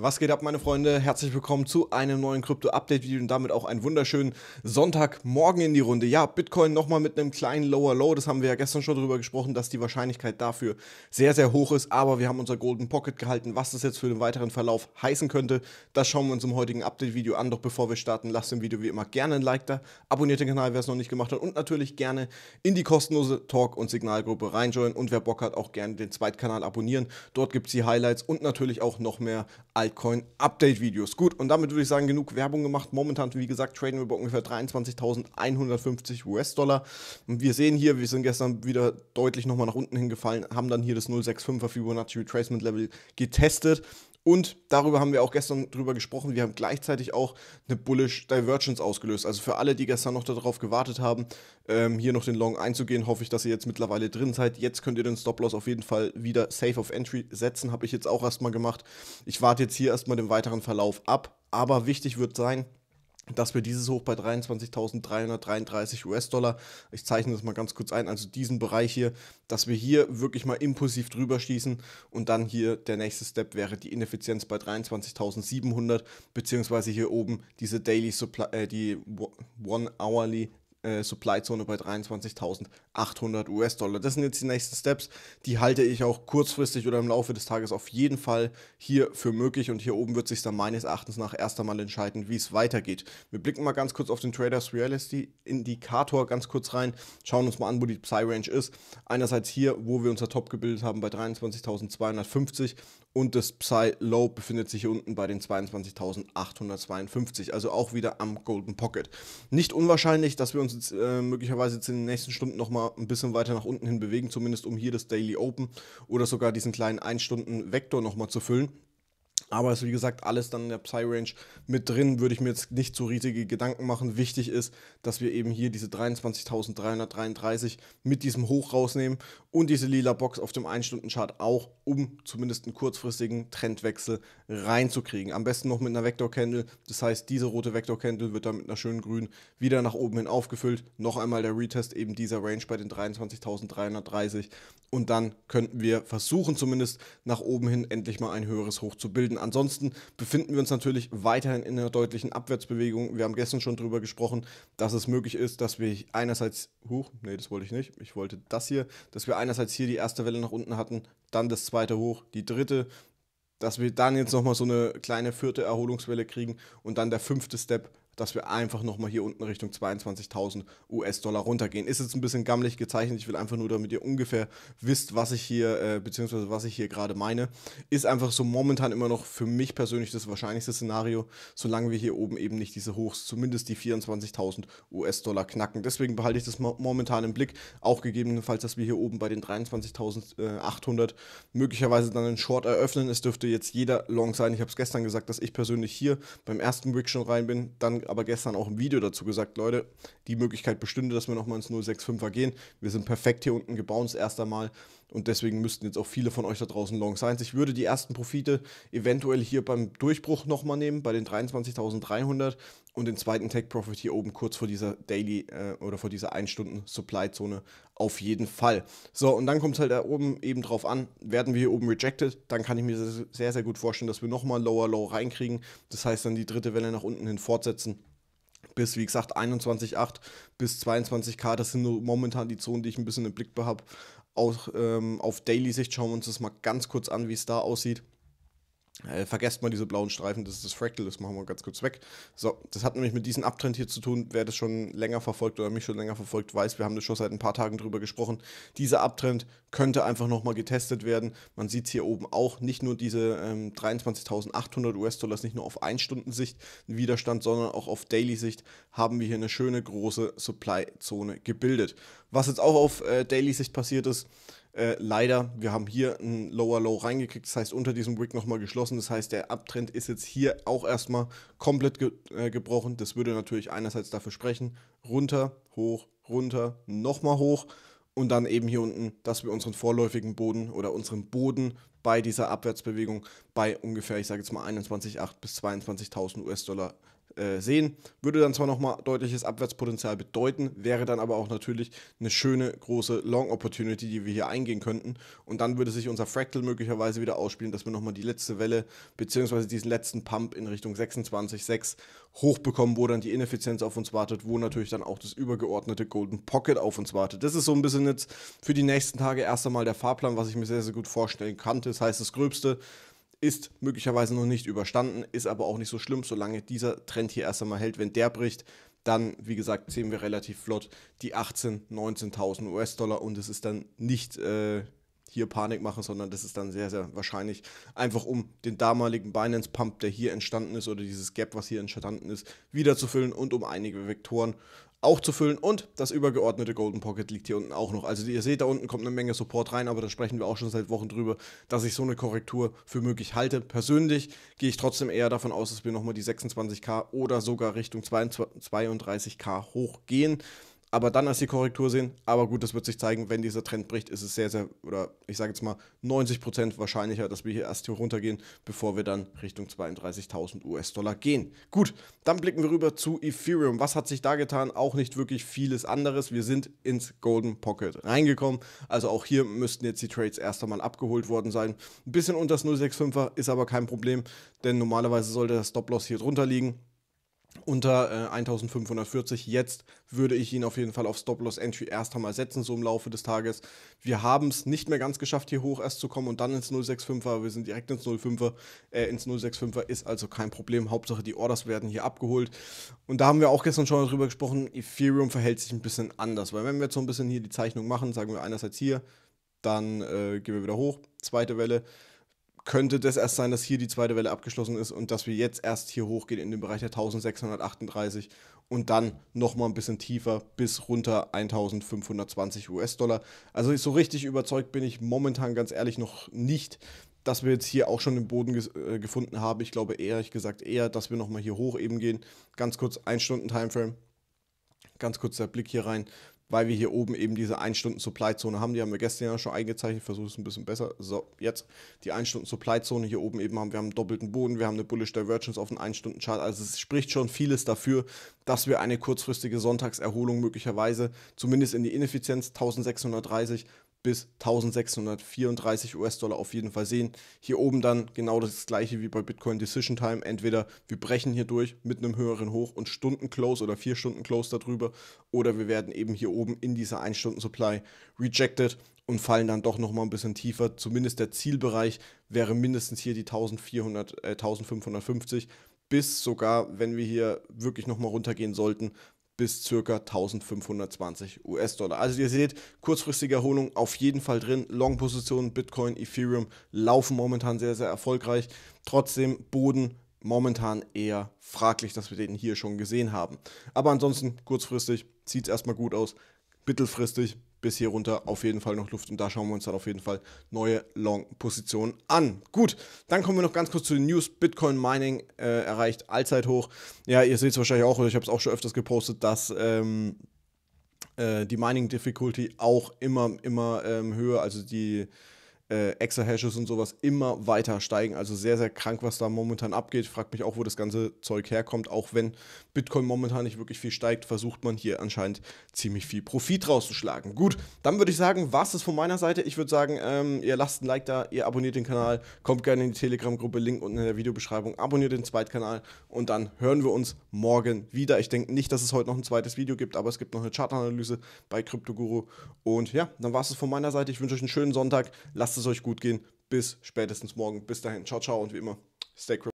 Was geht ab, meine Freunde? Herzlich willkommen zu einem neuen Krypto-Update-Video und damit auch einen wunderschönen Sonntagmorgen in die Runde. Ja, Bitcoin nochmal mit einem kleinen Lower Low, das haben wir ja gestern schon darüber gesprochen, dass die Wahrscheinlichkeit dafür sehr, sehr hoch ist, aber wir haben unser Golden Pocket gehalten. Was das jetzt für den weiteren Verlauf heißen könnte, das schauen wir uns im heutigen Update-Video an. Doch bevor wir starten, lasst dem Video wie immer gerne ein Like da, abonniert den Kanal, wer es noch nicht gemacht hat und natürlich gerne in die kostenlose Talk- und Signalgruppe reinjoinen und wer Bock hat, auch gerne den Zweitkanal abonnieren. Dort gibt es die Highlights und natürlich auch noch mehr all Altcoin-Update-Videos. Gut, und damit würde ich sagen, genug Werbung gemacht. Momentan, wie gesagt, traden wir bei ungefähr 23.150 US-Dollar. Und wir sehen hier, wir sind gestern wieder deutlich nochmal nach unten hingefallen, haben dann hier das 0,65er Fibonacci Retracement Level getestet. Und darüber haben wir auch gestern drüber gesprochen. Wir haben gleichzeitig auch eine Bullish Divergence ausgelöst. Also für alle, die gestern noch darauf gewartet haben, ähm, hier noch den Long einzugehen, hoffe ich, dass ihr jetzt mittlerweile drin seid. Jetzt könnt ihr den Stop-Loss auf jeden Fall wieder Safe of Entry setzen. Habe ich jetzt auch erstmal gemacht. Ich warte jetzt hier erstmal den weiteren Verlauf ab. Aber wichtig wird sein, dass wir dieses Hoch bei 23.333 US-Dollar, ich zeichne das mal ganz kurz ein, also diesen Bereich hier, dass wir hier wirklich mal impulsiv drüber schießen und dann hier der nächste Step wäre die Ineffizienz bei 23.700 beziehungsweise hier oben diese Daily Supply, äh, die One Hourly äh, Supply-Zone bei 23.800 US-Dollar. Das sind jetzt die nächsten Steps. Die halte ich auch kurzfristig oder im Laufe des Tages auf jeden Fall hier für möglich. Und hier oben wird sich dann meines Erachtens nach erst einmal entscheiden, wie es weitergeht. Wir blicken mal ganz kurz auf den Traders Reality Indikator ganz kurz rein, schauen uns mal an, wo die Psy-Range ist. Einerseits hier, wo wir unser Top gebildet haben bei 23.250 und das Psy-Low befindet sich hier unten bei den 22.852, also auch wieder am Golden Pocket. Nicht unwahrscheinlich, dass wir uns uns jetzt, äh, möglicherweise jetzt in den nächsten Stunden nochmal ein bisschen weiter nach unten hin bewegen, zumindest um hier das Daily Open oder sogar diesen kleinen 1-Stunden-Vektor nochmal zu füllen. Aber ist wie gesagt alles dann in der Psy-Range mit drin, würde ich mir jetzt nicht so riesige Gedanken machen. Wichtig ist, dass wir eben hier diese 23.333 mit diesem Hoch rausnehmen und diese lila Box auf dem 1-Stunden-Chart auch, um zumindest einen kurzfristigen Trendwechsel reinzukriegen. Am besten noch mit einer Vector-Candle, das heißt, diese rote Vector-Candle wird dann mit einer schönen grünen wieder nach oben hin aufgefüllt. Noch einmal der Retest eben dieser Range bei den 23.330 und dann könnten wir versuchen, zumindest nach oben hin endlich mal ein höheres Hoch zu bilden. Ansonsten befinden wir uns natürlich weiterhin in einer deutlichen Abwärtsbewegung. Wir haben gestern schon darüber gesprochen, dass es möglich ist, dass wir einerseits, huch, nee, das wollte ich nicht, ich wollte das hier, dass wir einerseits hier die erste Welle nach unten hatten, dann das zweite hoch, die dritte, dass wir dann jetzt nochmal so eine kleine vierte Erholungswelle kriegen und dann der fünfte Step dass wir einfach nochmal hier unten Richtung 22.000 US-Dollar runtergehen. Ist jetzt ein bisschen gammelig gezeichnet, ich will einfach nur, damit ihr ungefähr wisst, was ich hier, äh, beziehungsweise was ich hier gerade meine. Ist einfach so momentan immer noch für mich persönlich das wahrscheinlichste Szenario, solange wir hier oben eben nicht diese Hochs, zumindest die 24.000 US-Dollar knacken. Deswegen behalte ich das momentan im Blick, auch gegebenenfalls, dass wir hier oben bei den 23.800 äh, möglicherweise dann einen Short eröffnen. Es dürfte jetzt jeder Long sein. Ich habe es gestern gesagt, dass ich persönlich hier beim ersten Wick schon rein bin, dann aber gestern auch im Video dazu gesagt, Leute, die Möglichkeit bestünde, dass wir nochmal ins 065er gehen. Wir sind perfekt hier unten gebounced erst einmal. Und deswegen müssten jetzt auch viele von euch da draußen long sein. Ich würde die ersten Profite eventuell hier beim Durchbruch nochmal nehmen, bei den 23.300 und den zweiten Tech Profit hier oben kurz vor dieser Daily äh, oder vor dieser 1-Stunden-Supply-Zone auf jeden Fall. So, und dann kommt es halt da oben eben drauf an, werden wir hier oben rejected, dann kann ich mir sehr, sehr gut vorstellen, dass wir nochmal Lower Low reinkriegen. Das heißt dann die dritte Welle nach unten hin fortsetzen bis, wie gesagt, 21,8 bis 22k. Das sind nur momentan die Zonen, die ich ein bisschen im Blick habe. Auch ähm, auf Daily-Sicht schauen wir uns das mal ganz kurz an, wie es da aussieht. Äh, vergesst mal diese blauen Streifen, das ist das Fractal, das machen wir ganz kurz weg. So, das hat nämlich mit diesem Abtrend hier zu tun. Wer das schon länger verfolgt oder mich schon länger verfolgt, weiß, wir haben das schon seit ein paar Tagen drüber gesprochen. Dieser Abtrend könnte einfach nochmal getestet werden. Man sieht es hier oben auch, nicht nur diese ähm, 23.800 us dollar nicht nur auf 1-Stunden-Sicht Widerstand, sondern auch auf Daily-Sicht haben wir hier eine schöne große Supply-Zone gebildet. Was jetzt auch auf äh, Daily-Sicht passiert ist, äh, leider, wir haben hier einen Lower Low reingekriegt, das heißt unter diesem Wick nochmal geschlossen. Das heißt, der Abtrend ist jetzt hier auch erstmal komplett ge äh, gebrochen. Das würde natürlich einerseits dafür sprechen, runter, hoch, runter, nochmal hoch und dann eben hier unten, dass wir unseren vorläufigen Boden oder unseren Boden bei dieser Abwärtsbewegung bei ungefähr, ich sage jetzt mal 21.8 bis 22.000 US-Dollar äh, sehen. Würde dann zwar nochmal deutliches Abwärtspotenzial bedeuten, wäre dann aber auch natürlich eine schöne große Long Opportunity, die wir hier eingehen könnten. Und dann würde sich unser Fractal möglicherweise wieder ausspielen, dass wir nochmal die letzte Welle bzw. diesen letzten Pump in Richtung 26,6 hochbekommen, wo dann die Ineffizienz auf uns wartet, wo natürlich dann auch das übergeordnete Golden Pocket auf uns wartet. Das ist so ein bisschen jetzt für die nächsten Tage erst einmal der Fahrplan, was ich mir sehr, sehr gut vorstellen kann. Das heißt, das Gröbste ist möglicherweise noch nicht überstanden, ist aber auch nicht so schlimm, solange dieser Trend hier erst einmal hält. Wenn der bricht, dann, wie gesagt, sehen wir relativ flott die 18.000, 19.000 US-Dollar und es ist dann nicht äh, hier Panik machen, sondern das ist dann sehr, sehr wahrscheinlich einfach um den damaligen Binance-Pump, der hier entstanden ist oder dieses Gap, was hier entstanden ist, wiederzufüllen und um einige Vektoren auch zu füllen. Und das übergeordnete Golden Pocket liegt hier unten auch noch. Also ihr seht, da unten kommt eine Menge Support rein, aber da sprechen wir auch schon seit Wochen drüber, dass ich so eine Korrektur für möglich halte. Persönlich gehe ich trotzdem eher davon aus, dass wir nochmal die 26k oder sogar Richtung 32, k hochgehen aber dann als die Korrektur sehen. Aber gut, das wird sich zeigen, wenn dieser Trend bricht, ist es sehr, sehr, oder ich sage jetzt mal 90% wahrscheinlicher, dass wir hier erst hier runtergehen, bevor wir dann Richtung 32.000 US-Dollar gehen. Gut, dann blicken wir rüber zu Ethereum. Was hat sich da getan? Auch nicht wirklich vieles anderes. Wir sind ins Golden Pocket reingekommen. Also auch hier müssten jetzt die Trades erst einmal abgeholt worden sein. Ein bisschen unter das 065er ist aber kein Problem, denn normalerweise sollte der Stop-Loss hier drunter liegen unter äh, 1540. Jetzt würde ich ihn auf jeden Fall auf Stop-Loss-Entry erst einmal setzen, so im Laufe des Tages. Wir haben es nicht mehr ganz geschafft, hier hoch erst zu kommen und dann ins 065er. Wir sind direkt ins 05er. Äh, ins 065er ist also kein Problem. Hauptsache, die Orders werden hier abgeholt. Und da haben wir auch gestern schon darüber gesprochen. Ethereum verhält sich ein bisschen anders, weil wenn wir jetzt so ein bisschen hier die Zeichnung machen, sagen wir einerseits hier, dann äh, gehen wir wieder hoch, zweite Welle, könnte das erst sein, dass hier die zweite Welle abgeschlossen ist und dass wir jetzt erst hier hochgehen in den Bereich der 1638 und dann nochmal ein bisschen tiefer bis runter 1520 US-Dollar. Also so richtig überzeugt bin ich momentan ganz ehrlich noch nicht, dass wir jetzt hier auch schon den Boden äh, gefunden haben. Ich glaube ehrlich gesagt eher, dass wir nochmal hier hoch eben gehen. Ganz kurz 1 Stunden Timeframe. Ganz kurz der Blick hier rein weil wir hier oben eben diese 1 Stunden Supply Zone haben. Die haben wir gestern ja schon eingezeichnet, versuche es ein bisschen besser. So, jetzt die 1 Stunden Supply Zone hier oben eben haben. Wir haben einen doppelten Boden, wir haben eine Bullish Divergence auf den 1 Stunden Chart. Also es spricht schon vieles dafür, dass wir eine kurzfristige Sonntagserholung möglicherweise zumindest in die Ineffizienz 1630 bis 1634 US-Dollar auf jeden Fall sehen. Hier oben dann genau das gleiche wie bei Bitcoin Decision Time. Entweder wir brechen hier durch mit einem höheren Hoch und Stunden Close oder vier Stunden Close darüber oder wir werden eben hier oben in dieser 1 Stunden Supply rejected und fallen dann doch nochmal ein bisschen tiefer. Zumindest der Zielbereich wäre mindestens hier die 1400, äh, 1550 bis sogar, wenn wir hier wirklich nochmal runtergehen sollten, bis ca. 1520 US-Dollar. Also ihr seht, kurzfristige Erholung auf jeden Fall drin. Long-Positionen, Bitcoin, Ethereum laufen momentan sehr, sehr erfolgreich. Trotzdem Boden momentan eher fraglich, dass wir den hier schon gesehen haben. Aber ansonsten kurzfristig sieht es erstmal gut aus. Mittelfristig bis hier runter auf jeden Fall noch Luft und da schauen wir uns dann auf jeden Fall neue Long-Positionen an. Gut, dann kommen wir noch ganz kurz zu den News. Bitcoin Mining äh, erreicht Allzeithoch. Ja, ihr seht es wahrscheinlich auch, oder ich habe es auch schon öfters gepostet, dass ähm, äh, die Mining Difficulty auch immer, immer ähm, höher, also die äh, Exahashes und sowas immer weiter steigen. Also sehr, sehr krank, was da momentan abgeht. Fragt mich auch, wo das ganze Zeug herkommt. Auch wenn Bitcoin momentan nicht wirklich viel steigt, versucht man hier anscheinend ziemlich viel Profit rauszuschlagen. Gut, dann würde ich sagen, war es von meiner Seite. Ich würde sagen, ähm, ihr lasst ein Like da, ihr abonniert den Kanal, kommt gerne in die Telegram-Gruppe, Link unten in der Videobeschreibung, abonniert den Zweitkanal und dann hören wir uns morgen wieder. Ich denke nicht, dass es heute noch ein zweites Video gibt, aber es gibt noch eine Chartanalyse bei CryptoGuru. Und ja, dann war es von meiner Seite. Ich wünsche euch einen schönen Sonntag. Lasst es euch gut gehen. Bis spätestens morgen. Bis dahin. Ciao, ciao und wie immer. Stay